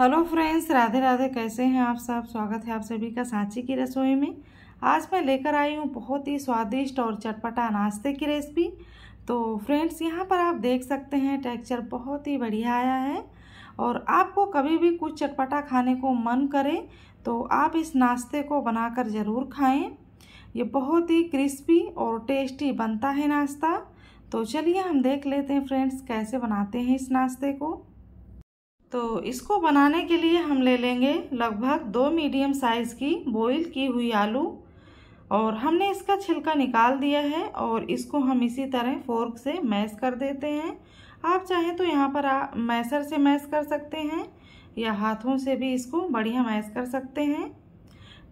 hello friends Radhe Radhe कैसे हैं आप सब स्वागत है आप सभी का सांची की रसोई में आज मैं लेकर आई हूँ बहुत ही स्वादिष्ट और चटपटा नाश्ते की रेसिपी तो फ्रेंड्स यहाँ पर आप देख सकते हैं टेक्सचर बहुत ही बढ़िया आया है और आपको कभी भी कुछ चटपटा खाने को मन करे तो आप इस नाश्ते को बनाकर ज़रूर खाएँ ये बहुत ही क्रिस्पी और टेस्टी बनता है नाश्ता तो चलिए हम देख लेते हैं फ्रेंड्स कैसे बनाते हैं इस नाश्ते को तो इसको बनाने के लिए हम ले लेंगे लगभग दो मीडियम साइज़ की बॉईल की हुई आलू और हमने इसका छिलका निकाल दिया है और इसको हम इसी तरह फोर्क से मैश कर देते हैं आप चाहें तो यहाँ पर आप मैसर से मैश कर सकते हैं या हाथों से भी इसको बढ़िया मैश कर सकते हैं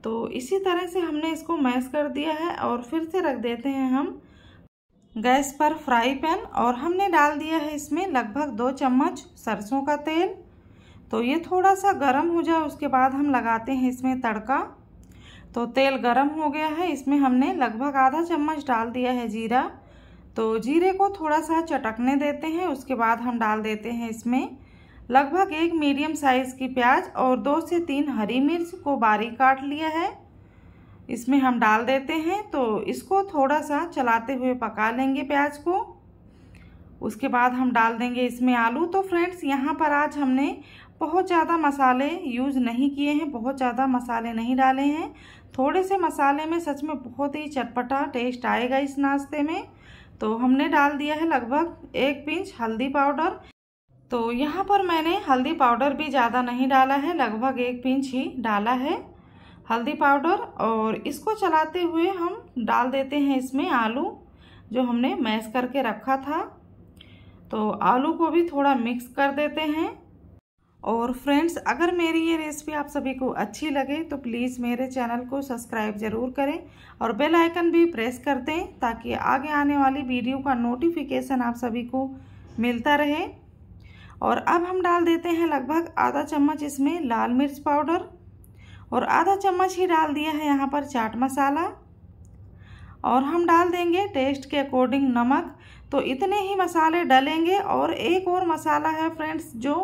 तो इसी तरह से हमने इसको मैश कर दिया है और फिर से रख देते हैं हम गैस पर फ्राई पैन और हमने डाल दिया है इसमें लगभग दो चम्मच सरसों का तेल तो ये थोड़ा सा गर्म हो जाए उसके बाद हम लगाते हैं इसमें तड़का तो तेल गर्म हो गया है इसमें हमने लगभग आधा चम्मच डाल दिया है जीरा तो जीरे को थोड़ा सा चटकने देते हैं उसके बाद हम डाल देते हैं इसमें लगभग एक मीडियम साइज़ की प्याज और दो से तीन हरी मिर्च को बारीक काट लिया है इसमें हम डाल देते हैं तो इसको थोड़ा सा चलाते हुए पका लेंगे प्याज को उसके बाद हम डाल देंगे इसमें आलू तो फ्रेंड्स यहाँ पर आज हमने बहुत ज़्यादा मसाले यूज़ नहीं किए हैं बहुत ज़्यादा मसाले नहीं डाले हैं थोड़े से मसाले में सच में बहुत ही चटपटा टेस्ट आएगा इस नाश्ते में तो हमने डाल दिया है लगभग एक पिंच हल्दी पाउडर तो यहाँ पर मैंने हल्दी पाउडर भी ज़्यादा नहीं डाला है लगभग एक पिंच ही डाला है हल्दी पाउडर और इसको चलाते हुए हम डाल देते हैं इसमें आलू जो हमने मैश करके रखा था तो आलू को भी थोड़ा मिक्स कर देते हैं और फ्रेंड्स अगर मेरी ये रेसिपी आप सभी को अच्छी लगे तो प्लीज़ मेरे चैनल को सब्सक्राइब ज़रूर करें और बेल आइकन भी प्रेस कर दें ताकि आगे आने वाली वीडियो का नोटिफिकेशन आप सभी को मिलता रहे और अब हम डाल देते हैं लगभग आधा चम्मच इसमें लाल मिर्च पाउडर और आधा चम्मच ही डाल दिया है यहाँ पर चाट मसाला और हम डाल देंगे टेस्ट के अकॉर्डिंग नमक तो इतने ही मसाले डलेंगे और एक और मसाला है फ्रेंड्स जो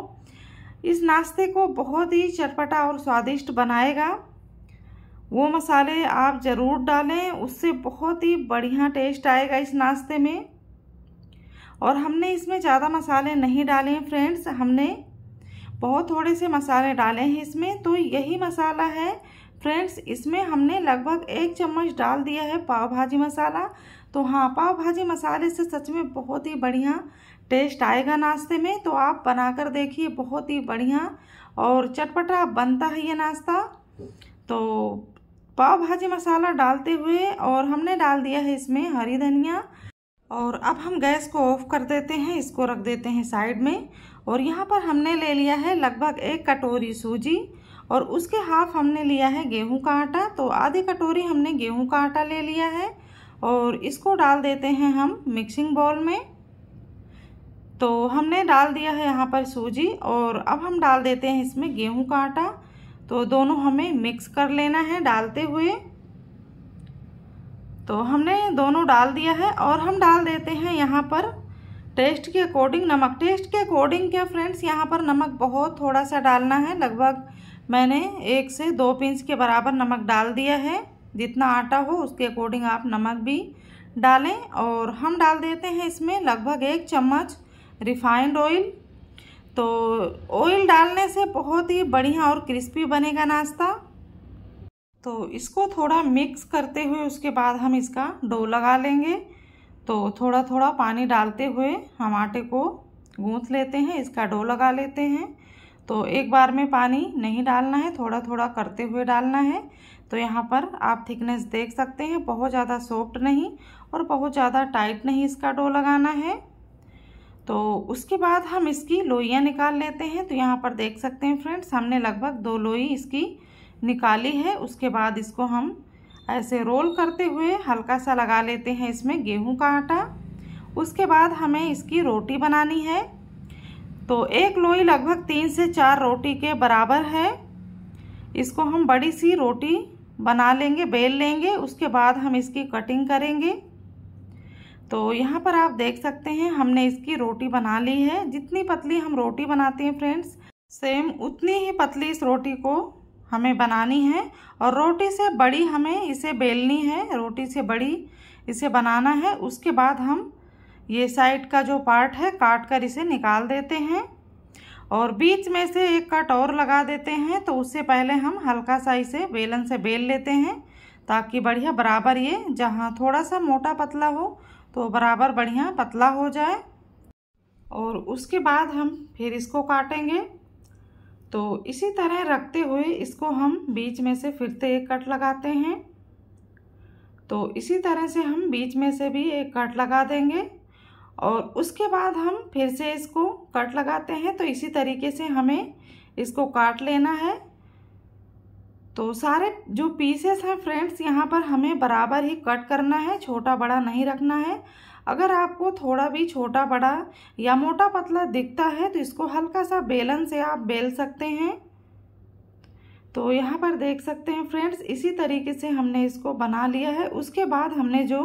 इस नाश्ते को बहुत ही चटपटा और स्वादिष्ट बनाएगा वो मसाले आप ज़रूर डालें उससे बहुत ही बढ़िया टेस्ट आएगा इस नाश्ते में और हमने इसमें ज़्यादा मसाले नहीं डाले हैं फ्रेंड्स हमने बहुत थोड़े से मसाले डाले हैं इसमें तो यही मसाला है फ्रेंड्स इसमें हमने लगभग एक चम्मच डाल दिया है पाव भाजी मसाला तो हाँ पाव भाजी मसाले से सच में बहुत ही बढ़िया टेस्ट आएगा नाश्ते में तो आप बनाकर देखिए बहुत ही बढ़िया और चटपटा बनता है ये नाश्ता तो पाव भाजी मसाला डालते हुए और हमने डाल दिया है इसमें हरी धनिया और अब हम गैस को ऑफ कर देते हैं इसको रख देते हैं साइड में और यहाँ पर हमने ले लिया है लगभग एक कटोरी सूजी और उसके हाफ हमने लिया है गेहूं का आटा तो आधी कटोरी हमने गेहूं का आटा ले लिया है और इसको डाल देते हैं हम मिक्सिंग बॉल में तो हमने डाल दिया है यहाँ पर सूजी और अब हम डाल देते हैं इसमें गेहूं का आटा तो दोनों हमें मिक्स कर लेना है डालते हुए तो हमने दोनों डाल दिया है और हम डाल देते हैं यहाँ पर टेस्ट के अकॉर्डिंग नमक टेस्ट के अकॉर्डिंग क्या फ्रेंड्स यहाँ पर नमक बहुत थोड़ा सा डालना है लगभग मैंने एक से दो पिंच के बराबर नमक डाल दिया है जितना आटा हो उसके अकॉर्डिंग आप नमक भी डालें और हम डाल देते हैं इसमें लगभग एक चम्मच रिफाइंड ऑयल तो ऑयल डालने से बहुत ही बढ़िया और क्रिस्पी बनेगा नाश्ता तो इसको थोड़ा मिक्स करते हुए उसके बाद हम इसका डो लगा लेंगे तो थोड़ा थोड़ा पानी डालते हुए हम आटे को गूंथ लेते हैं इसका डो लगा लेते हैं तो एक बार में पानी नहीं डालना है थोड़ा थोड़ा करते हुए डालना है तो यहाँ पर आप थिकनेस देख सकते हैं बहुत ज़्यादा सॉफ्ट नहीं और बहुत ज़्यादा टाइट नहीं इसका डो लगाना है तो उसके बाद हम इसकी लोइयाँ निकाल लेते हैं तो यहाँ पर देख सकते हैं फ्रेंड्स हमने लगभग दो लोई इसकी निकाली है उसके बाद इसको हम ऐसे रोल करते हुए हल्का सा लगा लेते हैं इसमें गेहूं का आटा उसके बाद हमें इसकी रोटी बनानी है तो एक लोई लगभग तीन से चार रोटी के बराबर है इसको हम बड़ी सी रोटी बना लेंगे बेल लेंगे उसके बाद हम इसकी कटिंग करेंगे तो यहाँ पर आप देख सकते हैं हमने इसकी रोटी बना ली है जितनी पतली हम रोटी बनाते हैं फ्रेंड्स सेम उतनी ही पतली इस रोटी को हमें बनानी है और रोटी से बड़ी हमें इसे बेलनी है रोटी से बड़ी इसे बनाना है उसके बाद हम ये साइड का जो पार्ट है काट कर इसे निकाल देते हैं और बीच में से एक कट और लगा देते हैं तो उससे पहले हम हल्का सा इसे बेलन से बेल लेते हैं ताकि बढ़िया बराबर ये जहाँ थोड़ा सा मोटा पतला हो तो बराबर बढ़िया पतला हो जाए और उसके बाद हम फिर इसको काटेंगे तो इसी तरह रखते हुए इसको हम बीच में से फिरते एक कट लगाते हैं तो इसी तरह से हम बीच में से भी एक कट लगा देंगे और उसके बाद हम फिर से इसको कट लगाते हैं तो इसी तरीके से हमें इसको काट लेना है तो सारे जो पीसेस हैं फ्रेंड्स यहाँ पर हमें बराबर ही कट करना है छोटा बड़ा नहीं रखना है अगर आपको थोड़ा भी छोटा बड़ा या मोटा पतला दिखता है तो इसको हल्का सा बेलन से आप बेल सकते हैं तो यहाँ पर देख सकते हैं फ्रेंड्स इसी तरीके से हमने इसको बना लिया है उसके बाद हमने जो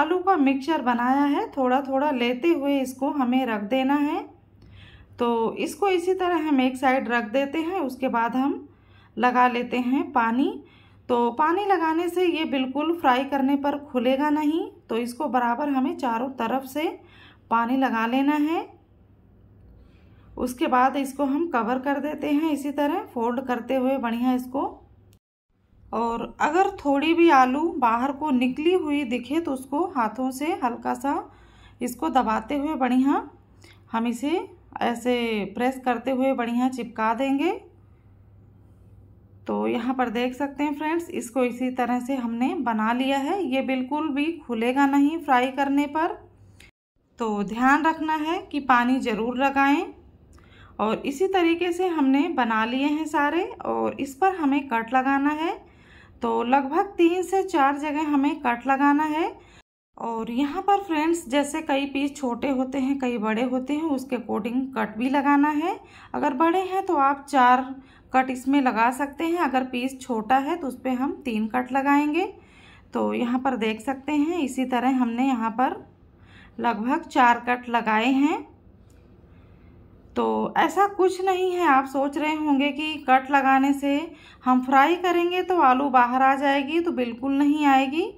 आलू का मिक्सचर बनाया है थोड़ा थोड़ा लेते हुए इसको हमें रख देना है तो इसको इसी तरह हम एक साइड रख देते हैं उसके बाद हम लगा लेते हैं पानी तो पानी लगाने से ये बिल्कुल फ्राई करने पर खुलेगा नहीं तो इसको बराबर हमें चारों तरफ से पानी लगा लेना है उसके बाद इसको हम कवर कर देते हैं इसी तरह फोल्ड करते हुए बढ़िया इसको और अगर थोड़ी भी आलू बाहर को निकली हुई दिखे तो उसको हाथों से हल्का सा इसको दबाते हुए बढ़िया हम इसे ऐसे प्रेस करते हुए बढ़िया चिपका देंगे तो यहाँ पर देख सकते हैं फ्रेंड्स इसको इसी तरह से हमने बना लिया है ये बिल्कुल भी खुलेगा नहीं फ्राई करने पर तो ध्यान रखना है कि पानी ज़रूर लगाएं और इसी तरीके से हमने बना लिए हैं सारे और इस पर हमें कट लगाना है तो लगभग तीन से चार जगह हमें कट लगाना है और यहाँ पर फ्रेंड्स जैसे कई पीस छोटे होते हैं कई बड़े होते हैं उसके अकॉर्डिंग कट भी लगाना है अगर बड़े हैं तो आप चार कट इसमें लगा सकते हैं अगर पीस छोटा है तो उस पर हम तीन कट लगाएंगे तो यहाँ पर देख सकते हैं इसी तरह हमने यहाँ पर लगभग चार कट लगाए हैं तो ऐसा कुछ नहीं है आप सोच रहे होंगे कि कट लगाने से हम फ्राई करेंगे तो आलू बाहर आ जाएगी तो बिल्कुल नहीं आएगी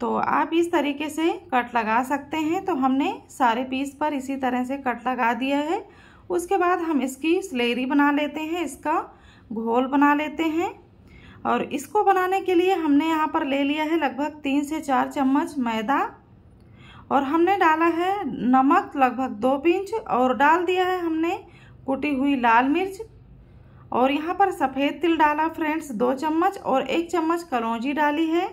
तो आप इस तरीके से कट लगा सकते हैं तो हमने सारे पीस पर इसी तरह से कट लगा दिया है उसके बाद हम इसकी स्लेरी बना लेते हैं इसका घोल बना लेते हैं और इसको बनाने के लिए हमने यहाँ पर ले लिया है लगभग तीन से चार चम्मच मैदा और हमने डाला है नमक लगभग दो पिंच और डाल दिया है हमने कुटी हुई लाल मिर्च और यहाँ पर सफ़ेद तिल डाला फ्रेंड्स दो चम्मच और एक चम्मच कलौजी डाली है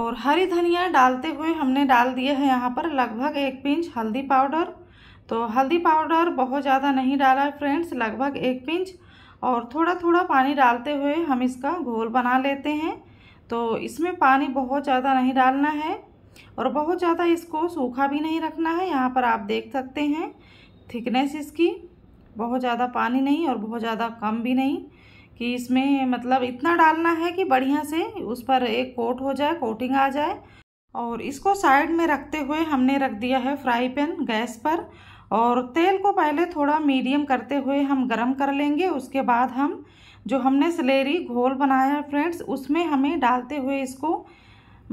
और हरी धनिया डालते हुए हमने डाल दिया है यहाँ पर लगभग एक पिंच हल्दी पाउडर तो हल्दी पाउडर बहुत ज़्यादा नहीं डाला है फ्रेंड्स लगभग एक पिंच और थोड़ा थोड़ा पानी डालते हुए हम इसका घोल बना लेते हैं तो इसमें पानी बहुत ज़्यादा नहीं डालना है और बहुत ज़्यादा इसको सूखा भी नहीं रखना है यहाँ पर आप देख सकते हैं थिकनेस इसकी बहुत ज़्यादा पानी नहीं और बहुत ज़्यादा कम भी नहीं कि इसमें मतलब इतना डालना है कि बढ़िया से उस पर एक कोट हो जाए कोटिंग आ जाए और इसको साइड में रखते हुए हमने रख दिया है फ्राई पैन गैस पर और तेल को पहले थोड़ा मीडियम करते हुए हम गरम कर लेंगे उसके बाद हम जो हमने सलेरी घोल बनाया है फ्रेंड्स उसमें हमें डालते हुए इसको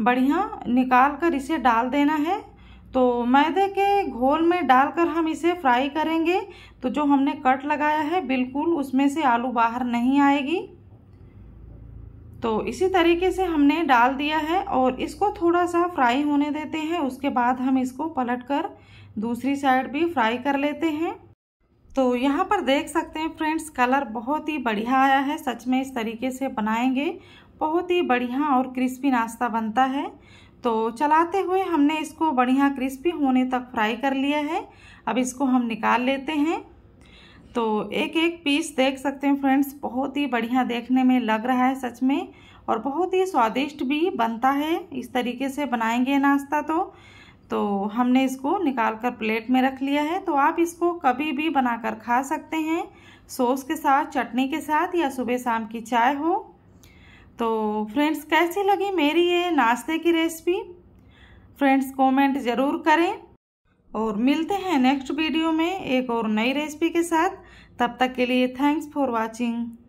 बढ़िया निकाल कर इसे डाल देना है तो मैदे के घोल में डालकर हम इसे फ्राई करेंगे तो जो हमने कट लगाया है बिल्कुल उसमें से आलू बाहर नहीं आएगी तो इसी तरीके से हमने डाल दिया है और इसको थोड़ा सा फ्राई होने देते हैं उसके बाद हम इसको पलट कर दूसरी साइड भी फ्राई कर लेते हैं तो यहाँ पर देख सकते हैं फ्रेंड्स कलर बहुत ही बढ़िया आया है सच में इस तरीके से बनाएंगे बहुत ही बढ़िया और क्रिस्पी नाश्ता बनता है तो चलाते हुए हमने इसको बढ़िया क्रिस्पी होने तक फ्राई कर लिया है अब इसको हम निकाल लेते हैं तो एक एक पीस देख सकते हैं फ्रेंड्स बहुत ही बढ़िया देखने में लग रहा है सच में और बहुत ही स्वादिष्ट भी बनता है इस तरीके से बनाएंगे नाश्ता तो तो हमने इसको निकाल कर प्लेट में रख लिया है तो आप इसको कभी भी बनाकर खा सकते हैं सॉस के साथ चटनी के साथ या सुबह शाम की चाय हो तो फ्रेंड्स कैसी लगी मेरी ये नाश्ते की रेसिपी फ्रेंड्स कमेंट ज़रूर करें और मिलते हैं नेक्स्ट वीडियो में एक और नई रेसिपी के साथ तब तक के लिए थैंक्स फॉर वाचिंग